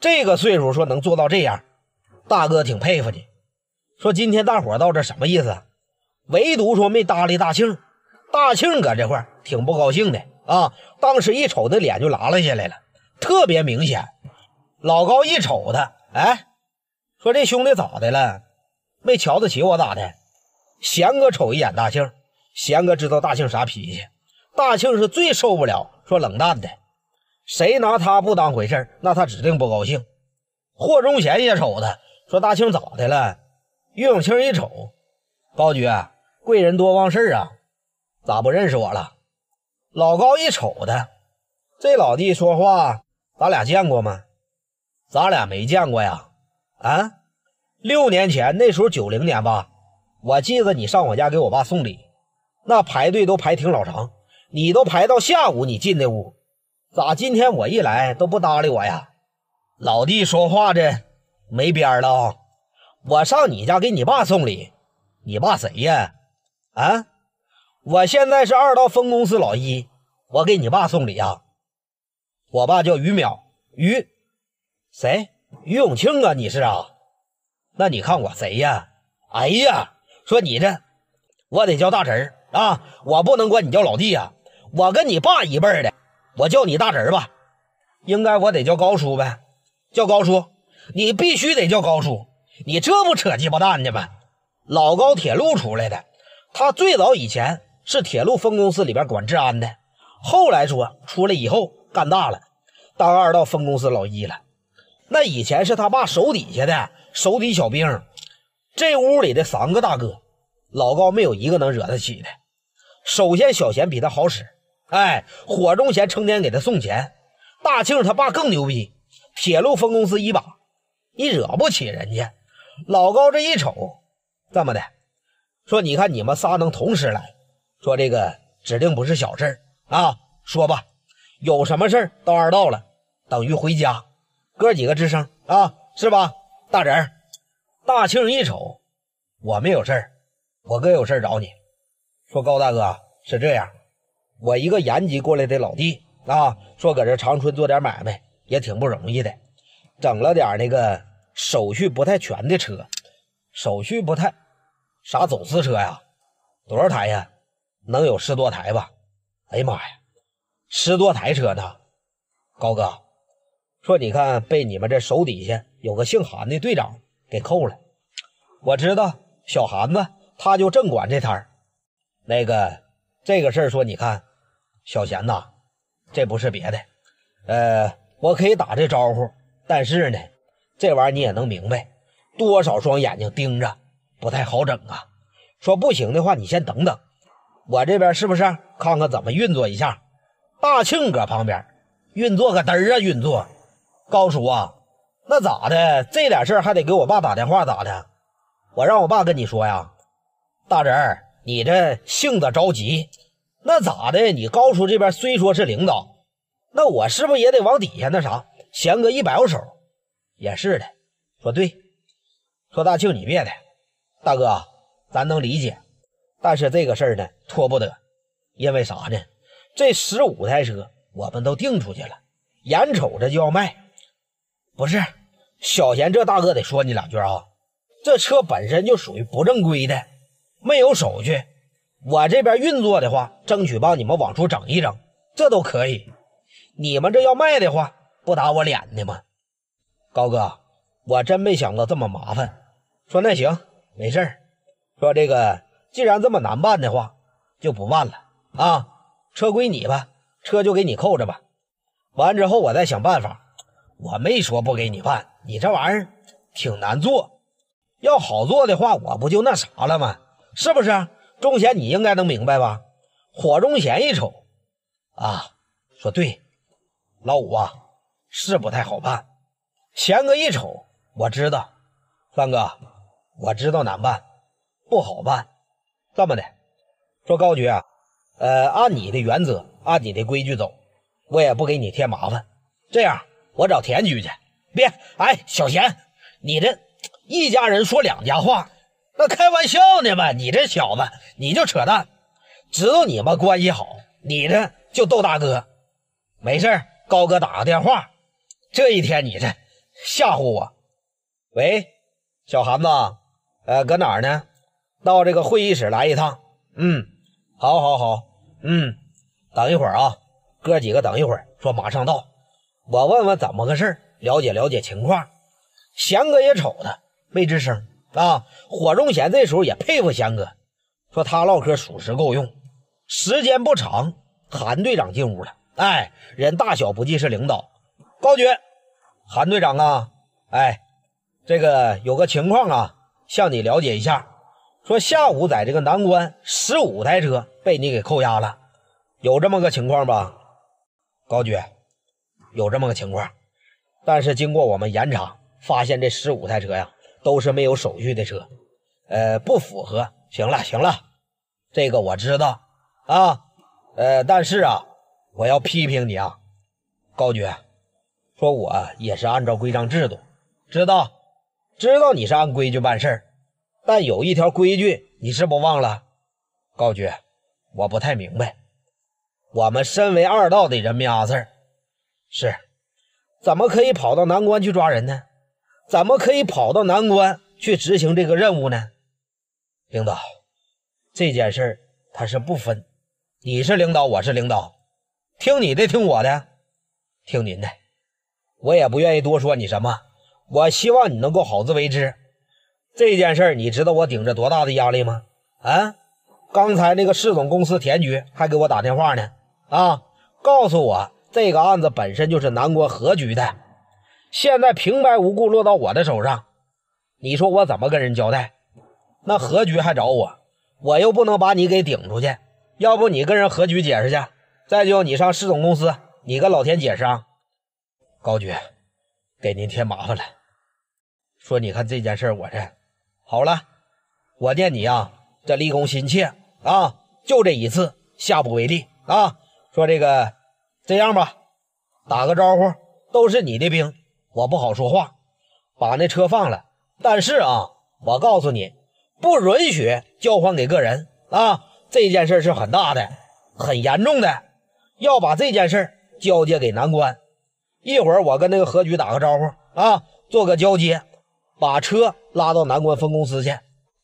这个岁数说能做到这样，大哥挺佩服你。说今天大伙到这什么意思？唯独说没搭理大庆，大庆搁这块挺不高兴的啊。当时一瞅，那脸就拉拉下来了，特别明显。老高一瞅他，哎，说这兄弟咋的了？没瞧得起我咋的？贤哥瞅一眼大庆，贤哥知道大庆啥脾气，大庆是最受不了说冷淡的。谁拿他不当回事儿，那他指定不高兴。霍忠贤也瞅他，说：“大庆咋的了？”岳永清一瞅，高局贵人多忘事儿啊，咋不认识我了？老高一瞅他，这老弟说话，咱俩见过吗？咱俩没见过呀。啊，六年前那时候九零年吧，我记得你上我家给我爸送礼，那排队都排挺老长，你都排到下午，你进那屋。咋今天我一来都不搭理我呀，老弟说话这没边了啊！我上你家给你爸送礼，你爸谁呀？啊，我现在是二道分公司老一，我给你爸送礼啊。我爸叫于淼于，谁？于永庆啊，你是啊？那你看我谁呀？哎呀，说你这，我得叫大侄儿啊，我不能管你叫老弟呀，我跟你爸一辈儿的。我叫你大侄儿吧，应该我得叫高叔呗，叫高叔，你必须得叫高叔，你这不扯鸡巴蛋呢吗？老高铁路出来的，他最早以前是铁路分公司里边管治安的，后来说出来以后干大了，当二道分公司老一了。那以前是他爸手底下的手底小兵，这屋里的三个大哥，老高没有一个能惹得起的。首先小贤比他好使。哎，火中贤成天给他送钱，大庆他爸更牛逼，铁路分公司一把，你惹不起人家。老高这一瞅，这么的，说你看你们仨能同时来，说这个指定不是小事儿啊。说吧，有什么事儿到二道了，等于回家。哥几个吱声啊，是吧？大侄儿，大庆一瞅，我没有事儿，我哥有事儿找你。说高大哥是这样。我一个延吉过来的老弟啊，说搁这长春做点买卖也挺不容易的，整了点那个手续不太全的车，手续不太啥走私车呀，多少台呀？能有十多台吧？哎呀妈呀，十多台车呢！高哥说：“你看，被你们这手底下有个姓韩的队长给扣了。”我知道小韩子，他就正管这摊儿。那个这个事儿说，你看。小贤呐，这不是别的，呃，我可以打这招呼，但是呢，这玩意儿你也能明白，多少双眼睛盯着，不太好整啊。说不行的话，你先等等，我这边是不是看看怎么运作一下？大庆搁旁边，运作个嘚儿啊，运作！高叔啊，那咋的？这点事儿还得给我爸打电话咋的？我让我爸跟你说呀，大侄儿，你这性子着急。那咋的？你高叔这边虽说是领导，那我是不是也得往底下那啥？贤哥一摆手，也是的，说对，说大庆你别的，大哥咱能理解，但是这个事儿呢拖不得，因为啥呢？这十五台车我们都订出去了，眼瞅着就要卖，不是小贤这大哥得说你两句啊，这车本身就属于不正规的，没有手续。我这边运作的话，争取帮你们往出整一整，这都可以。你们这要卖的话，不打我脸的吗？高哥，我真没想到这么麻烦。说那行，没事儿。说这个，既然这么难办的话，就不办了啊。车归你吧，车就给你扣着吧。完之后我再想办法。我没说不给你办，你这玩意儿挺难做。要好做的话，我不就那啥了吗？是不是？钟贤，你应该能明白吧？火钟贤一瞅，啊，说对，老五啊是不太好办。贤哥一瞅，我知道，三哥，我知道难办，不好办。这么的，说高局，呃，按你的原则，按你的规矩走，我也不给你添麻烦。这样，我找田局去。别，哎，小贤，你这一家人说两家话。那开玩笑呢嘛，你这小子，你就扯淡，知道你们关系好，你这就逗大哥。没事高哥打个电话。这一天你这吓唬我。喂，小韩子，呃，搁哪儿呢？到这个会议室来一趟。嗯，好，好，好。嗯，等一会儿啊，哥几个等一会儿，说马上到。我问问怎么个事了解了解情况。贤哥也瞅他，没吱声。啊！火仲贤这时候也佩服贤哥，说他唠嗑属实够用。时间不长，韩队长进屋了。哎，人大小不计是领导，高局，韩队长啊，哎，这个有个情况啊，向你了解一下。说下午在这个南关，十五台车被你给扣押了，有这么个情况吧？高局，有这么个情况，但是经过我们严查，发现这十五台车呀。都是没有手续的车，呃，不符合。行了行了，这个我知道，啊，呃，但是啊，我要批评你啊，高局，说我也是按照规章制度，知道知道你是按规矩办事儿，但有一条规矩你是不忘了，高局，我不太明白，我们身为二道的人民啊，字儿是，怎么可以跑到南关去抓人呢？怎么可以跑到南关去执行这个任务呢？领导，这件事儿他是不分，你是领导，我是领导，听你的，听我的，听您的，我也不愿意多说你什么。我希望你能够好自为之。这件事儿，你知道我顶着多大的压力吗？啊，刚才那个市总公司田局还给我打电话呢，啊，告诉我这个案子本身就是南关何局的。现在平白无故落到我的手上，你说我怎么跟人交代？那何局还找我，我又不能把你给顶出去，要不你跟人何局解释去，再就你上市总公司，你跟老田解释啊。高局，给您添麻烦了。说你看这件事我这好了，我念你啊，这立功心切啊，就这一次，下不为例啊。说这个这样吧，打个招呼，都是你的兵。我不好说话，把那车放了。但是啊，我告诉你，不允许交还给个人啊！这件事是很大的，很严重的，要把这件事交接给南关。一会儿我跟那个何局打个招呼啊，做个交接，把车拉到南关分公司去。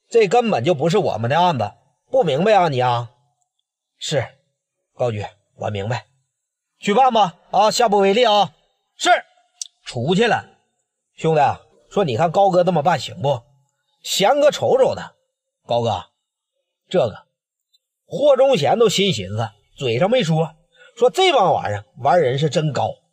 这根本就不是我们的案子，不明白啊你啊？是，高局，我明白。去办吧啊！下不为例啊！是。出去了，兄弟，说你看高哥这么办行不？贤哥瞅瞅他，高哥，这个霍忠贤都心寻思，嘴上没说，说这帮玩意儿玩人是真高。